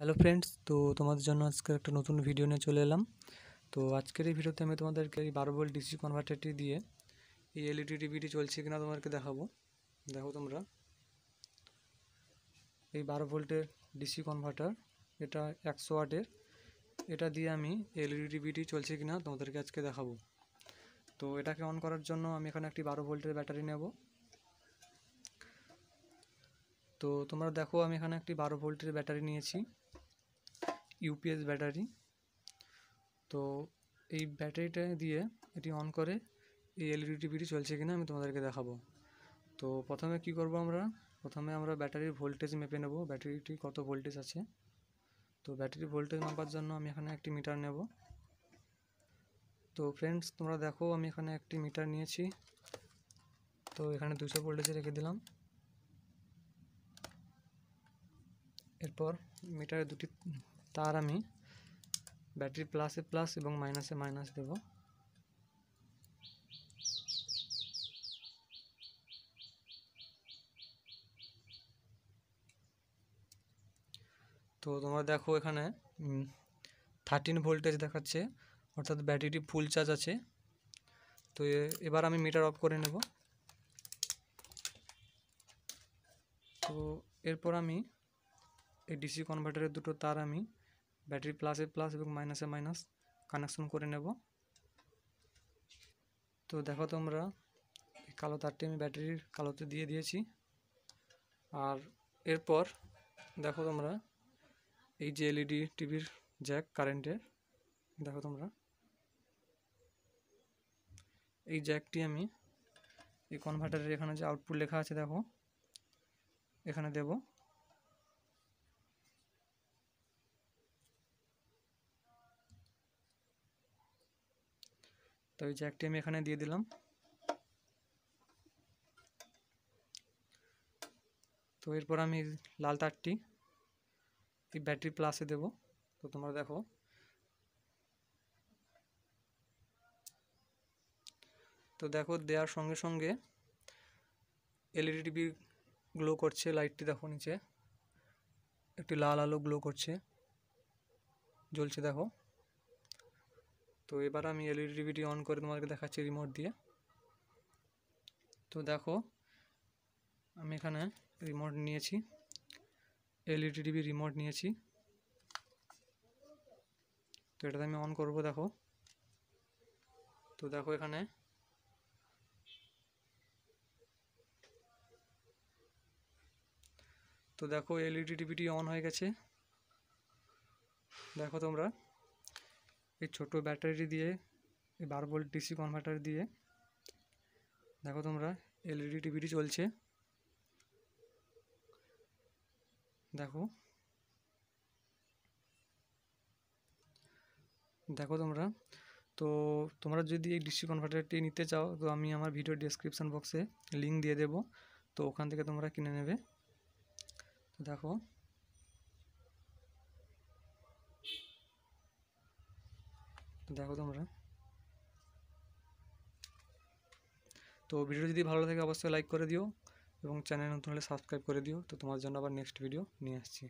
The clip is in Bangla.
হ্যালো ফ্রেন্ডস তো তোমাদের জন্য আজকে একটা নতুন ভিডিও নিয়ে চলে এলাম তো আজকের এই ভিডিওতে আমি তোমাদেরকে এই বারো ভোল্ট ডিসি কনভার্টারটি দিয়ে এই এলইডি e টিভিটি চলছে কিনা তোমাকে দেখাবো দেখো তোমরা এই বারো ভোল্টের ডিসি কনভার্টার এটা একশো ওয়াটের এটা দিয়ে আমি এলইডি e টিভিটি চলছে কিনা তোমাদেরকে আজকে দেখাবো তো এটাকে অন করার জন্য আমি এখানে একটি বারো ভোল্টের ব্যাটারি নেব তো তোমরা দেখো আমি এখানে একটি বারো ভোল্টের ব্যাটারি নিয়েছি ইউপিএস ব্যাটারি তো এই ব্যাটারিটা দিয়ে এটি অন করে এই এলইডি e টিভিটি চলছে কিনা আমি তোমাদেরকে দেখাবো তো প্রথমে কি করব আমরা প্রথমে আমরা ব্যাটারির ভোল্টেজ মেপে নেব ব্যাটারিটি কত ভোল্টেজ আছে তো ব্যাটারির ভোল্টেজ মাপার জন্য আমি এখানে একটি মিটার নেব তো ফ্রেন্ডস তোমরা দেখো আমি এখানে একটি মিটার নিয়েছি তো এখানে দুশো ভোল্টেজে রেখে দিলাম এরপর মিটারে দুটি তার আমি ব্যাটারি প্লাসে প্লাস এবং মাইনাসে মাইনাস দেব তো তোমরা দেখো এখানে থার্টিন ভোল্টেজ দেখাচ্ছে অর্থাৎ ব্যাটারিটি ফুল চার্জ আছে তো এবার আমি মিটার অফ করে নেব তো এরপর আমি এই ডিসি কনভার্টারের দুটো তার আমি ব্যাটারি প্লাসে প্লাস এবং মাইনাসে মাইনাস কানেকশন করে নেব তো দেখো তোমরা এই কালো তারটি আমি ব্যাটারির কালোতে দিয়ে দিয়েছি আর এরপর দেখো তোমরা এই যে এলইডি টিভির জ্যাক কারেন্টের দেখো তোমরা এই জ্যাকটি আমি এই কনভার্টারের এখানে যে আউটপুট লেখা আছে দেখো এখানে দেবো তো ওই জ্যাকটি আমি এখানে দিয়ে দিলাম তো এরপর আমি লাল তারটি এই ব্যাটারি প্লাসে দেব তো তোমরা দেখো তো দেখো দেওয়ার সঙ্গে সঙ্গে এলইডি টিভি গ্লো করছে লাইটটি দেখো নিচে একটি লাল আলো গ্লো করছে জ্বলছে দেখো তো এবার আমি এলইডি টিভিটি অন করে তোমাদেরকে দেখাচ্ছি রিমোট দিয়ে তো দেখো আমি এখানে রিমোট নিয়েছি এলইডি টিভি রিমোট নিয়েছি তো এটাতে আমি অন করব দেখো তো দেখো এখানে তো দেখো এলইডি টিভিটি অন হয়ে গেছে দেখো তোমরা এই ছোট ব্যাটারি দিয়ে এই বারো ভোল্ট ডিসি কনভার্টার দিয়ে দেখো তোমরা এলইডি e টিভিটি চলছে দেখো দেখো তোমরা তো তোমরা যদি এই ডিসি কনভার্টারটি নিতে চাও তো আমি আমার ভিডিও ডিসক্রিপশান বক্সে লিঙ্ক দিয়ে দেব তো ওখান থেকে তোমরা কিনে নেবে তো দেখো দেখো তোমরা তো ভিডিও যদি ভালো লাগে অবশ্যই লাইক করে দিও এবং চ্যানেল নতুন হলে সাবস্ক্রাইব করে দিও তো তোমার জন্য আবার নেক্সট ভিডিও নিয়ে আসছি